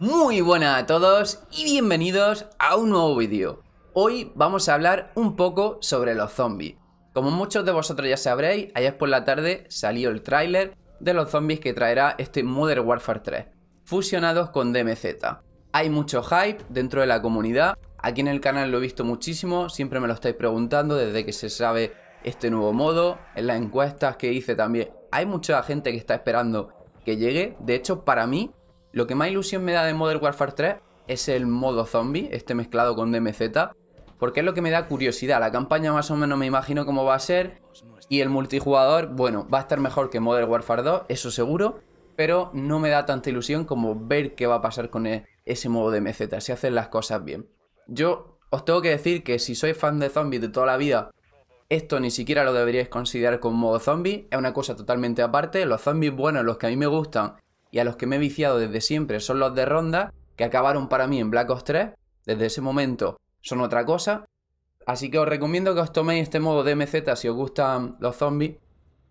Muy buenas a todos y bienvenidos a un nuevo vídeo. Hoy vamos a hablar un poco sobre los zombies. Como muchos de vosotros ya sabréis, ayer por la tarde salió el tráiler de los zombies que traerá este Modern Warfare 3, fusionados con DMZ. Hay mucho hype dentro de la comunidad, aquí en el canal lo he visto muchísimo, siempre me lo estáis preguntando desde que se sabe este nuevo modo, en las encuestas que hice también. Hay mucha gente que está esperando que llegue, de hecho para mí lo que más ilusión me da de Modern Warfare 3 es el modo zombie, este mezclado con DMZ, porque es lo que me da curiosidad. La campaña más o menos me imagino cómo va a ser y el multijugador, bueno, va a estar mejor que Modern Warfare 2, eso seguro, pero no me da tanta ilusión como ver qué va a pasar con e-, ese modo DMZ, si hacen las cosas bien. Yo os tengo que decir que si sois fan de zombies de toda la vida, esto ni siquiera lo deberíais considerar como modo zombie, es una cosa totalmente aparte. Los zombies buenos, los que a mí me gustan, y a los que me he viciado desde siempre son los de ronda, que acabaron para mí en Black Ops 3, desde ese momento son otra cosa. Así que os recomiendo que os toméis este modo DMZ si os gustan los zombies,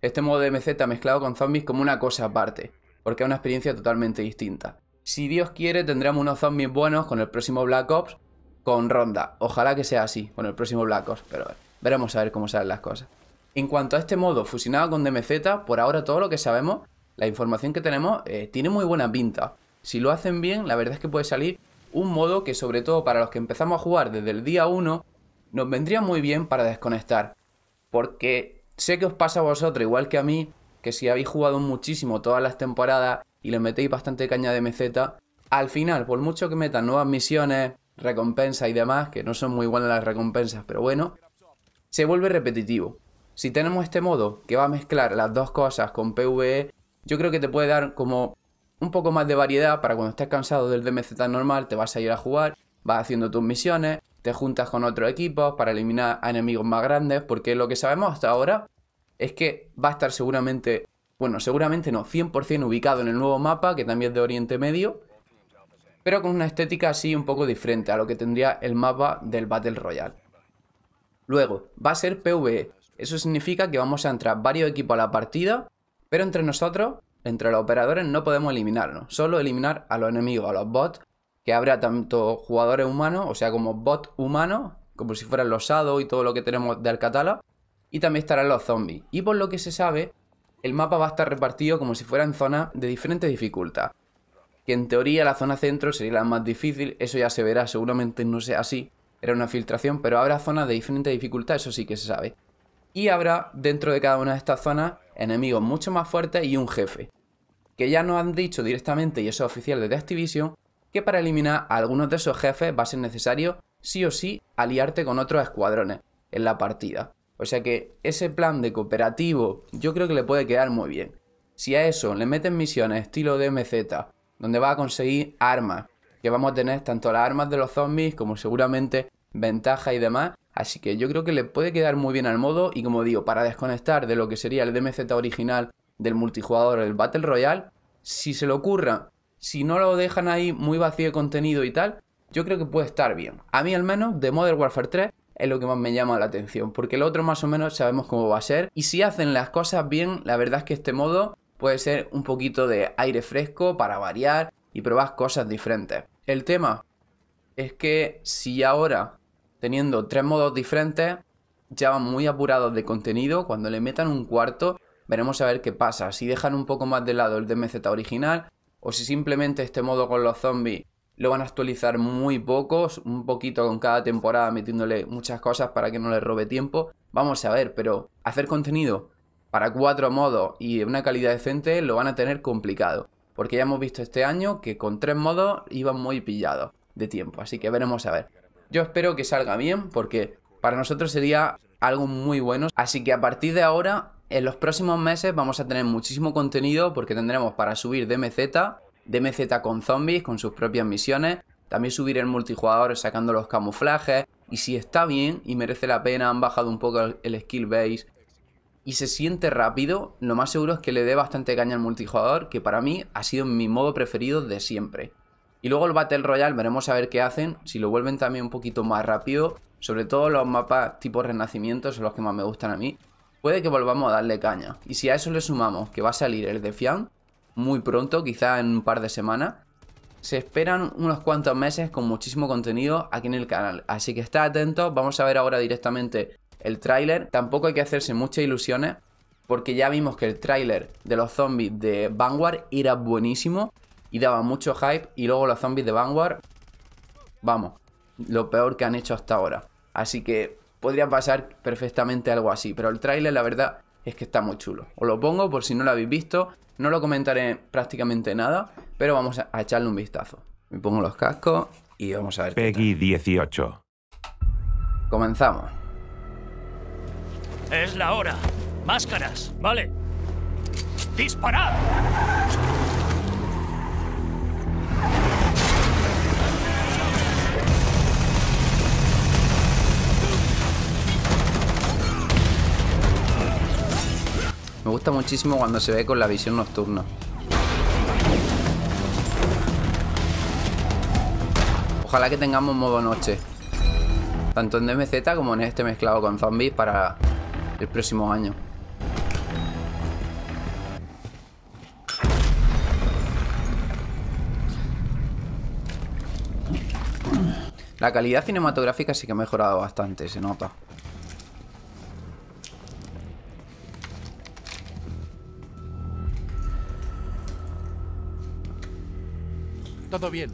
este modo DMZ mezclado con zombies como una cosa aparte, porque es una experiencia totalmente distinta. Si Dios quiere tendremos unos zombies buenos con el próximo Black Ops, con ronda. Ojalá que sea así con el próximo Black Ops, pero veremos a ver cómo salen las cosas. En cuanto a este modo fusionado con DMZ, por ahora todo lo que sabemos la información que tenemos eh, tiene muy buena pinta. Si lo hacen bien, la verdad es que puede salir un modo que sobre todo para los que empezamos a jugar desde el día 1, nos vendría muy bien para desconectar. Porque sé que os pasa a vosotros, igual que a mí, que si habéis jugado muchísimo todas las temporadas y le metéis bastante caña de meseta, al final, por mucho que metan nuevas misiones, recompensas y demás, que no son muy buenas las recompensas, pero bueno, se vuelve repetitivo. Si tenemos este modo que va a mezclar las dos cosas con PvE, yo creo que te puede dar como un poco más de variedad para cuando estés cansado del DMZ normal, te vas a ir a jugar, vas haciendo tus misiones, te juntas con otros equipos para eliminar a enemigos más grandes, porque lo que sabemos hasta ahora es que va a estar seguramente, bueno, seguramente no, 100% ubicado en el nuevo mapa, que también es de Oriente Medio, pero con una estética así un poco diferente a lo que tendría el mapa del Battle Royale. Luego, va a ser PvE, eso significa que vamos a entrar varios equipos a la partida pero entre nosotros, entre los operadores, no podemos eliminarnos. Solo eliminar a los enemigos, a los bots, que habrá tanto jugadores humanos, o sea, como bots humanos, como si fueran los sado y todo lo que tenemos del Alcatala, Y también estarán los zombies. Y por lo que se sabe, el mapa va a estar repartido como si fuera en zonas de diferentes dificultad. Que en teoría la zona centro sería la más difícil, eso ya se verá, seguramente no sea así, era una filtración, pero habrá zonas de diferente dificultad, eso sí que se sabe y habrá dentro de cada una de estas zonas enemigos mucho más fuertes y un jefe, que ya nos han dicho directamente, y eso es oficial desde Activision, que para eliminar a algunos de esos jefes va a ser necesario sí o sí aliarte con otros escuadrones en la partida. O sea que ese plan de cooperativo yo creo que le puede quedar muy bien. Si a eso le meten misiones estilo DMZ, donde va a conseguir armas, que vamos a tener tanto las armas de los zombies como seguramente ventaja y demás, Así que yo creo que le puede quedar muy bien al modo y como digo, para desconectar de lo que sería el DMZ original del multijugador, del Battle Royale, si se le ocurra, si no lo dejan ahí muy vacío de contenido y tal, yo creo que puede estar bien. A mí al menos, de Modern Warfare 3 es lo que más me llama la atención, porque el otro más o menos sabemos cómo va a ser. Y si hacen las cosas bien, la verdad es que este modo puede ser un poquito de aire fresco para variar y probar cosas diferentes. El tema es que si ahora teniendo tres modos diferentes, ya van muy apurados de contenido, cuando le metan un cuarto veremos a ver qué pasa, si dejan un poco más de lado el DMZ original o si simplemente este modo con los zombies lo van a actualizar muy pocos, un poquito con cada temporada metiéndole muchas cosas para que no les robe tiempo. Vamos a ver, pero hacer contenido para cuatro modos y una calidad decente lo van a tener complicado, porque ya hemos visto este año que con tres modos iban muy pillados de tiempo, así que veremos a ver. Yo espero que salga bien porque para nosotros sería algo muy bueno. Así que a partir de ahora, en los próximos meses vamos a tener muchísimo contenido porque tendremos para subir DMZ, DMZ con zombies, con sus propias misiones. También subir el multijugador sacando los camuflajes. Y si está bien y merece la pena, han bajado un poco el skill base y se siente rápido, lo más seguro es que le dé bastante caña al multijugador, que para mí ha sido mi modo preferido de siempre. Y luego el Battle Royale, veremos a ver qué hacen, si lo vuelven también un poquito más rápido, sobre todo los mapas tipo Renacimiento son los que más me gustan a mí, puede que volvamos a darle caña. Y si a eso le sumamos que va a salir el de muy pronto, quizá en un par de semanas, se esperan unos cuantos meses con muchísimo contenido aquí en el canal. Así que está atento vamos a ver ahora directamente el tráiler. Tampoco hay que hacerse muchas ilusiones porque ya vimos que el tráiler de los zombies de Vanguard era buenísimo y daba mucho hype. Y luego los zombies de Vanguard, vamos, lo peor que han hecho hasta ahora. Así que podría pasar perfectamente algo así. Pero el tráiler, la verdad, es que está muy chulo. Os lo pongo por si no lo habéis visto. No lo comentaré prácticamente nada, pero vamos a echarle un vistazo. Me pongo los cascos y vamos a ver. Peggy 18. Comenzamos. Es la hora. Máscaras, ¿vale? ¡Disparad! gusta muchísimo cuando se ve con la visión nocturna. Ojalá que tengamos modo noche. Tanto en DMZ como en este mezclado con zombies para el próximo año. La calidad cinematográfica sí que ha mejorado bastante, se nota. todo bien.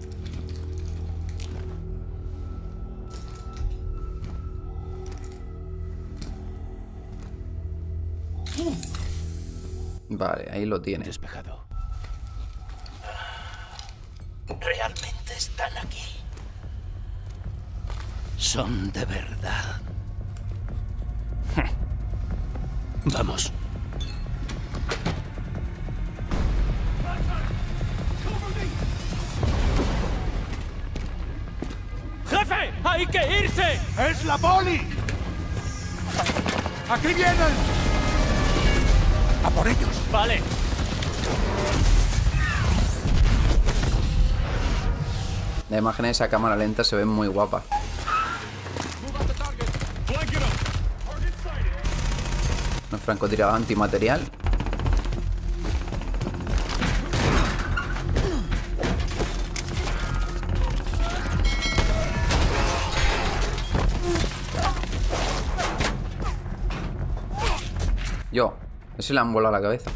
Vale, ahí lo tienes Despejado. Realmente están aquí. Son de verdad. Vamos. ¡Hay que irse! ¡Es la poli! ¡Aquí vienen! ¡A por ellos! Vale. La imagen de esa cámara lenta se ve muy guapa. Un francotirador antimaterial se le han volado la cabeza.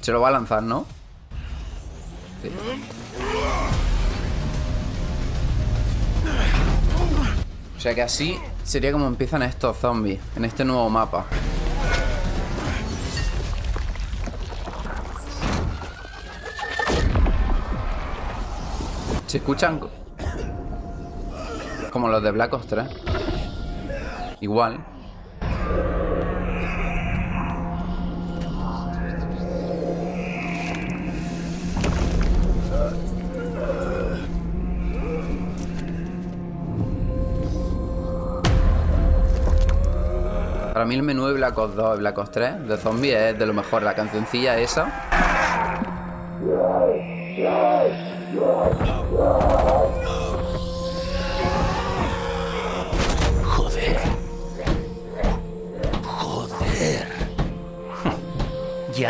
Se lo va a lanzar, ¿no? Sí. O sea que así sería como empiezan estos zombies en este nuevo mapa. Se escuchan como los de Black Ops igual. Para mí el menú de Black Ops 2 y Black Ops 3 de zombies es de lo mejor. La cancioncilla esa.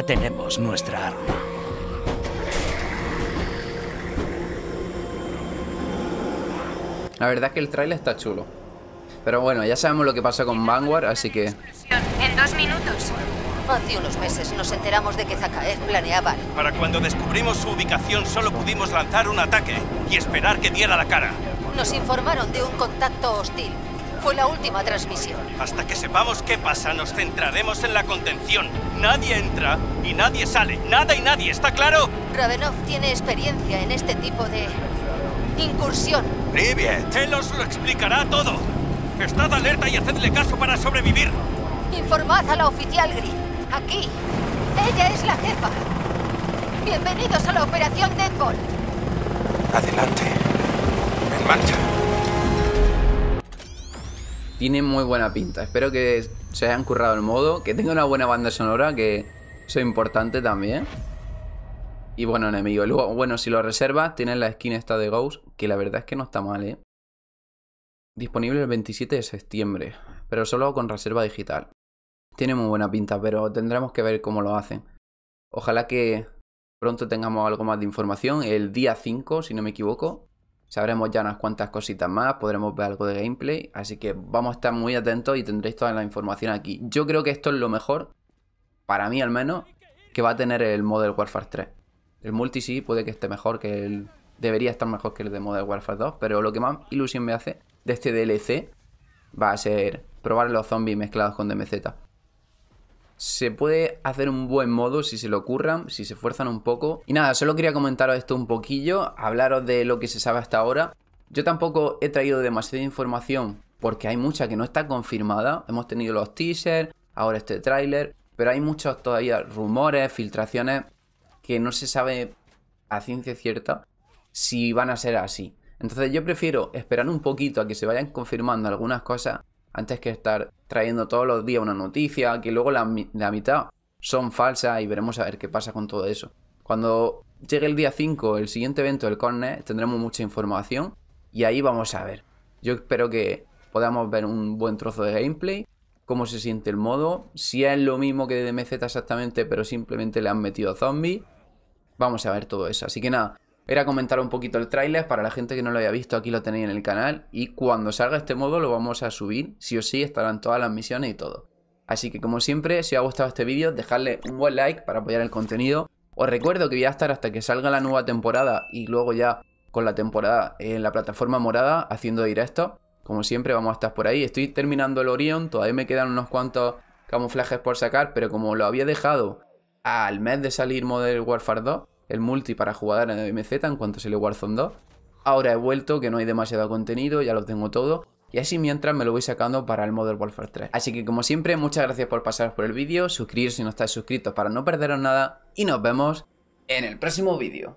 tenemos nuestra arma. La verdad es que el trailer está chulo. Pero bueno, ya sabemos lo que pasa con Vanguard, así que... En dos minutos. Hace unos meses nos enteramos de que Zakaev planeaba... Para cuando descubrimos su ubicación solo pudimos lanzar un ataque y esperar que diera la cara. Nos informaron de un contacto hostil fue la última transmisión. Hasta que sepamos qué pasa, nos centraremos en la contención. Nadie entra y nadie sale. Nada y nadie, ¿está claro? Ravenov tiene experiencia en este tipo de... incursión. ¡Riviet! Él os lo explicará todo. Estad alerta y hacedle caso para sobrevivir. Informad a la oficial Green. Aquí. Ella es la jefa. Bienvenidos a la operación Deadbolt. Adelante. En marcha tiene muy buena pinta. Espero que se hayan currado el modo, que tenga una buena banda sonora, que eso es importante también. Y bueno, enemigo. bueno, si lo reservas, tienen la skin esta de Ghost, que la verdad es que no está mal, ¿eh? Disponible el 27 de septiembre, pero solo con reserva digital. Tiene muy buena pinta, pero tendremos que ver cómo lo hacen. Ojalá que pronto tengamos algo más de información. El día 5, si no me equivoco, sabremos ya unas cuantas cositas más, podremos ver algo de gameplay, así que vamos a estar muy atentos y tendréis toda la información aquí. Yo creo que esto es lo mejor, para mí al menos, que va a tener el Model Warfare 3. El multi sí puede que esté mejor que el... Debería estar mejor que el de Model Warfare 2, pero lo que más ilusión me hace de este DLC va a ser probar los zombies mezclados con DMZ se puede hacer un buen modo si se lo curran, si se esfuerzan un poco. Y nada, solo quería comentaros esto un poquillo, hablaros de lo que se sabe hasta ahora. Yo tampoco he traído demasiada información porque hay mucha que no está confirmada. Hemos tenido los teasers, ahora este tráiler, pero hay muchos todavía rumores, filtraciones que no se sabe a ciencia cierta si van a ser así. Entonces yo prefiero esperar un poquito a que se vayan confirmando algunas cosas antes que estar trayendo todos los días una noticia, que luego la, mitad son falsas y veremos a ver qué pasa con todo eso. Cuando llegue el día 5, el siguiente evento del Cornet, tendremos mucha información y ahí vamos a ver. Yo espero que podamos ver un buen trozo de gameplay, cómo se siente el modo, si es lo mismo que de DMZ exactamente, pero simplemente le han metido zombies. Vamos a ver todo eso. Así que nada, era comentar un poquito el trailer para la gente que no lo había visto, aquí lo tenéis en el canal y cuando salga este modo lo vamos a subir, sí o sí estarán todas las misiones y todo. Así que como siempre, si os ha gustado este vídeo, dejadle un buen like para apoyar el contenido. Os recuerdo que voy a estar hasta que salga la nueva temporada y luego ya con la temporada en la plataforma morada haciendo directo Como siempre vamos a estar por ahí. Estoy terminando el Orion, todavía me quedan unos cuantos camuflajes por sacar, pero como lo había dejado al mes de salir Modern Warfare 2, el multi para jugar en MZ en cuanto se le Warzone 2. Ahora he vuelto, que no hay demasiado contenido, ya lo tengo todo. Y así mientras me lo voy sacando para el Modern Warfare 3. Así que como siempre, muchas gracias por pasaros por el vídeo, suscribiros si no estáis suscritos para no perderos nada y nos vemos en el próximo vídeo.